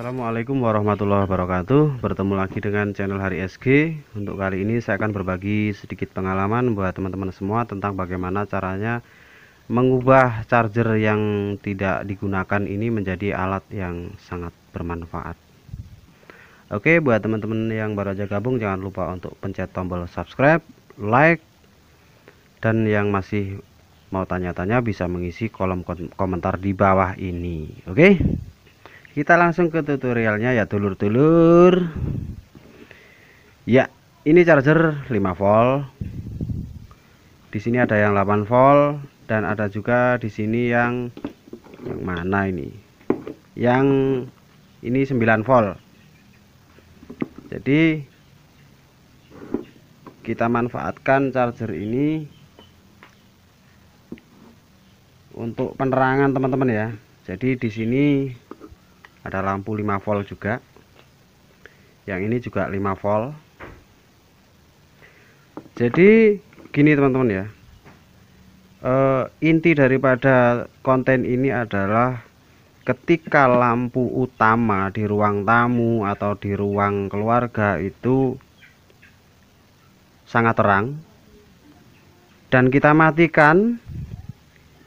Assalamualaikum warahmatullahi wabarakatuh Bertemu lagi dengan channel Hari SG Untuk kali ini saya akan berbagi sedikit pengalaman Buat teman-teman semua tentang bagaimana caranya Mengubah charger yang tidak digunakan ini menjadi alat yang sangat bermanfaat Oke buat teman-teman yang baru aja gabung Jangan lupa untuk pencet tombol subscribe, like Dan yang masih mau tanya-tanya bisa mengisi kolom komentar di bawah ini Oke kita langsung ke tutorialnya ya dulur-dulur ya ini charger 5 volt di sini ada yang 8 volt dan ada juga di sini yang yang mana ini yang ini 9 volt jadi kita manfaatkan charger ini untuk penerangan teman-teman ya jadi di sini ada lampu 5 volt juga yang ini juga 5 volt jadi gini teman-teman ya eh, inti daripada konten ini adalah ketika lampu utama di ruang tamu atau di ruang keluarga itu sangat terang dan kita matikan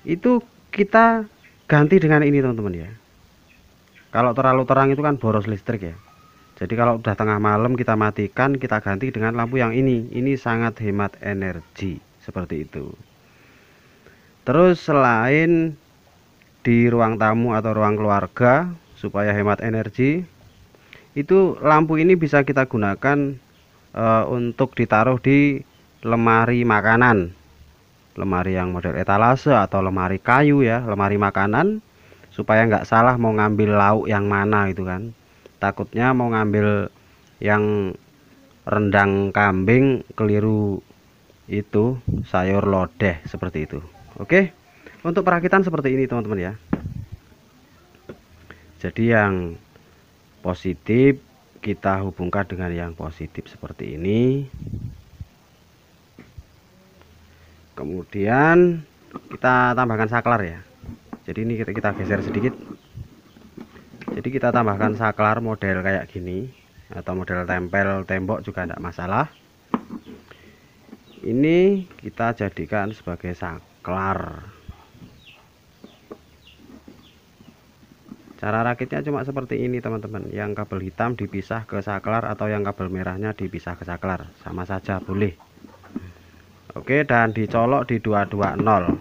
itu kita ganti dengan ini teman-teman ya kalau terlalu terang itu kan boros listrik ya jadi kalau udah tengah malam kita matikan kita ganti dengan lampu yang ini ini sangat hemat energi seperti itu terus selain di ruang tamu atau ruang keluarga supaya hemat energi itu lampu ini bisa kita gunakan e, untuk ditaruh di lemari makanan lemari yang model etalase atau lemari kayu ya lemari makanan supaya nggak salah mau ngambil lauk yang mana gitu kan takutnya mau ngambil yang rendang kambing keliru itu sayur lodeh seperti itu oke untuk perakitan seperti ini teman-teman ya jadi yang positif kita hubungkan dengan yang positif seperti ini kemudian kita tambahkan saklar ya jadi ini kita, kita geser sedikit jadi kita tambahkan saklar model kayak gini atau model tempel tembok juga tidak masalah ini kita jadikan sebagai saklar cara rakitnya cuma seperti ini teman-teman yang kabel hitam dipisah ke saklar atau yang kabel merahnya dipisah ke saklar sama saja boleh oke dan dicolok di 220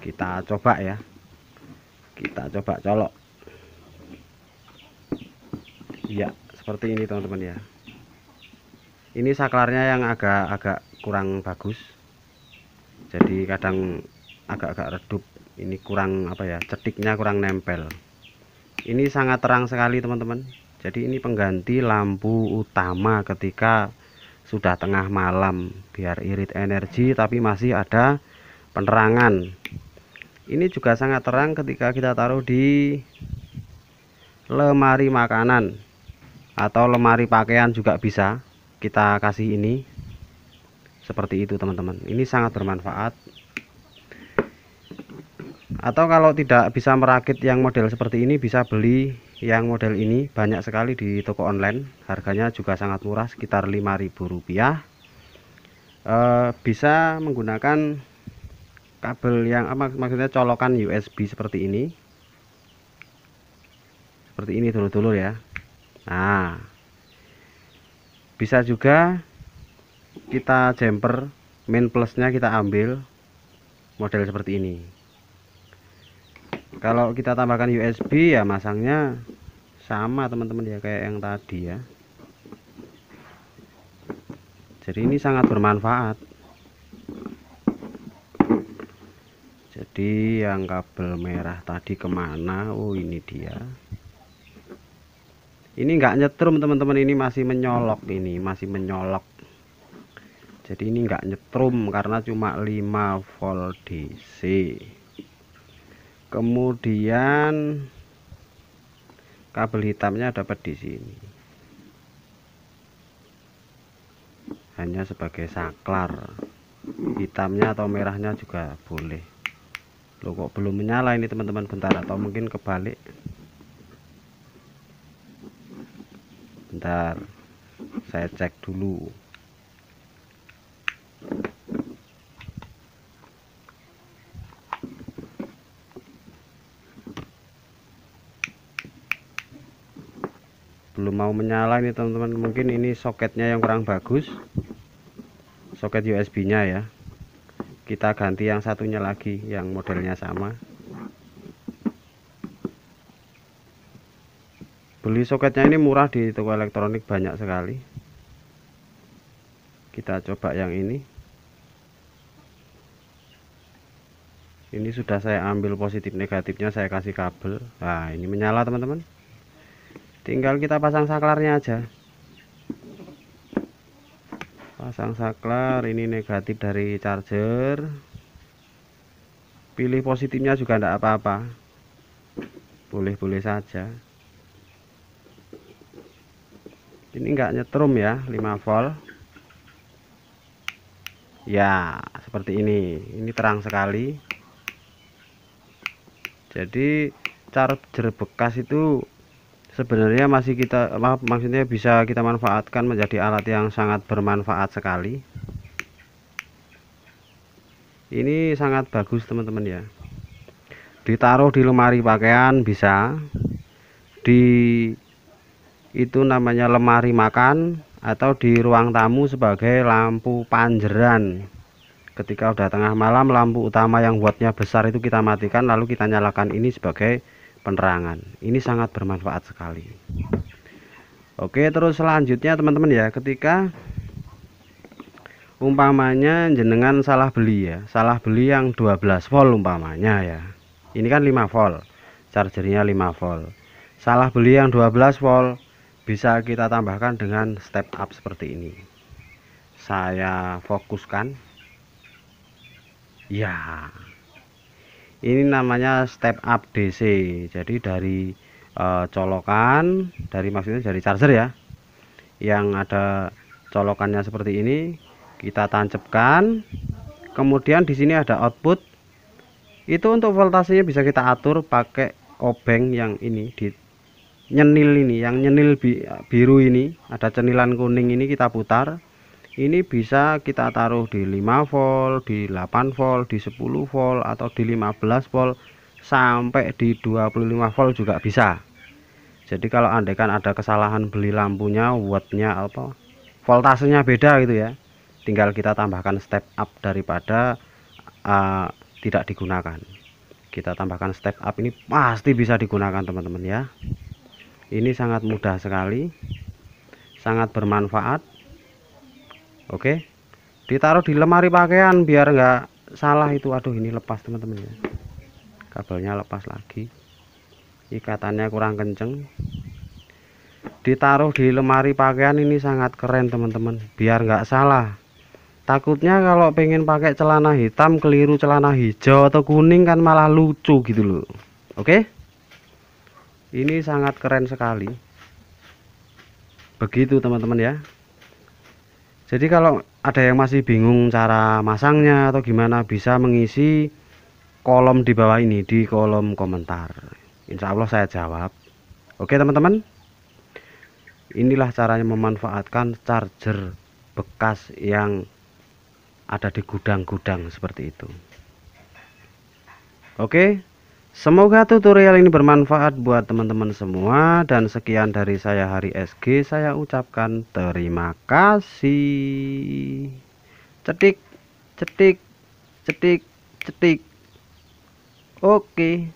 kita coba ya kita coba colok ya seperti ini teman-teman ya ini saklarnya yang agak-agak kurang bagus jadi kadang agak-agak redup ini kurang apa ya cetiknya kurang nempel ini sangat terang sekali teman-teman jadi ini pengganti lampu utama ketika sudah tengah malam biar irit energi tapi masih ada penerangan ini juga sangat terang ketika kita taruh di lemari makanan atau lemari pakaian juga bisa kita kasih ini seperti itu teman-teman ini sangat bermanfaat atau kalau tidak bisa merakit yang model seperti ini bisa beli yang model ini banyak sekali di toko online harganya juga sangat murah sekitar Rp5.000 e, eh, bisa menggunakan kabel yang apa maksudnya colokan USB seperti ini seperti ini dulu-dulu ya nah bisa juga kita jumper main plusnya kita ambil model seperti ini kalau kita tambahkan USB ya masangnya sama teman-teman ya kayak yang tadi ya jadi ini sangat bermanfaat tadi yang kabel merah tadi kemana Oh ini dia ini enggak nyetrum teman-teman ini masih menyolok ini masih menyolok jadi ini enggak nyetrum karena cuma 5 volt DC kemudian kabel hitamnya dapat di sini hanya sebagai saklar hitamnya atau merahnya juga boleh Loh kok belum menyala ini teman-teman bentar atau mungkin kebalik. Bentar. Saya cek dulu. belum mau menyala ini teman-teman mungkin ini soketnya yang kurang bagus soket USB nya ya kita ganti yang satunya lagi yang modelnya sama beli soketnya ini murah di toko elektronik banyak sekali kita coba yang ini ini sudah saya ambil positif negatifnya saya kasih kabel nah ini menyala teman-teman tinggal kita pasang saklarnya aja pasang saklar ini negatif dari charger pilih positifnya juga tidak apa-apa boleh-boleh saja ini enggak nyetrum ya 5 volt ya seperti ini ini terang sekali jadi charger bekas itu sebenarnya masih kita maaf maksudnya bisa kita manfaatkan menjadi alat yang sangat bermanfaat sekali ini sangat bagus teman-teman ya ditaruh di lemari pakaian bisa di itu namanya lemari makan atau di ruang tamu sebagai lampu panjeran ketika udah tengah malam lampu utama yang buatnya besar itu kita matikan lalu kita nyalakan ini sebagai penerangan ini sangat bermanfaat sekali oke terus selanjutnya teman-teman ya ketika umpamanya jenengan salah beli ya salah beli yang 12 volt umpamanya ya ini kan 5 volt chargernya 5 volt salah beli yang 12 volt bisa kita tambahkan dengan step up seperti ini saya fokuskan ya ini namanya step up DC jadi dari e, colokan dari maksudnya dari charger ya yang ada colokannya seperti ini kita tancapkan kemudian di sini ada output itu untuk voltasenya bisa kita atur pakai obeng yang ini di nyenil ini yang nyenil biru ini ada cenilan kuning ini kita putar ini bisa kita taruh di 5 volt di 8 volt di 10 volt atau di 15 volt sampai di 25 volt juga bisa jadi kalau andaikan ada kesalahan beli lampunya wattnya apa voltasenya beda gitu ya tinggal kita tambahkan step up daripada uh, tidak digunakan kita tambahkan step up ini pasti bisa digunakan teman-teman ya ini sangat mudah sekali sangat bermanfaat oke ditaruh di lemari pakaian biar nggak salah itu aduh ini lepas teman-teman ya kabelnya lepas lagi ikatannya kurang kenceng ditaruh di lemari pakaian ini sangat keren teman-teman biar nggak salah takutnya kalau pengen pakai celana hitam keliru celana hijau atau kuning kan malah lucu gitu loh oke ini sangat keren sekali begitu teman-teman ya jadi kalau ada yang masih bingung cara masangnya atau gimana bisa mengisi kolom di bawah ini di kolom komentar Insya Allah saya jawab oke teman-teman inilah caranya memanfaatkan charger bekas yang ada di gudang-gudang seperti itu oke Semoga tutorial ini bermanfaat buat teman-teman semua dan sekian dari saya Hari SG saya ucapkan terima kasih. Cetik, cetik, cetik, cetik. Oke.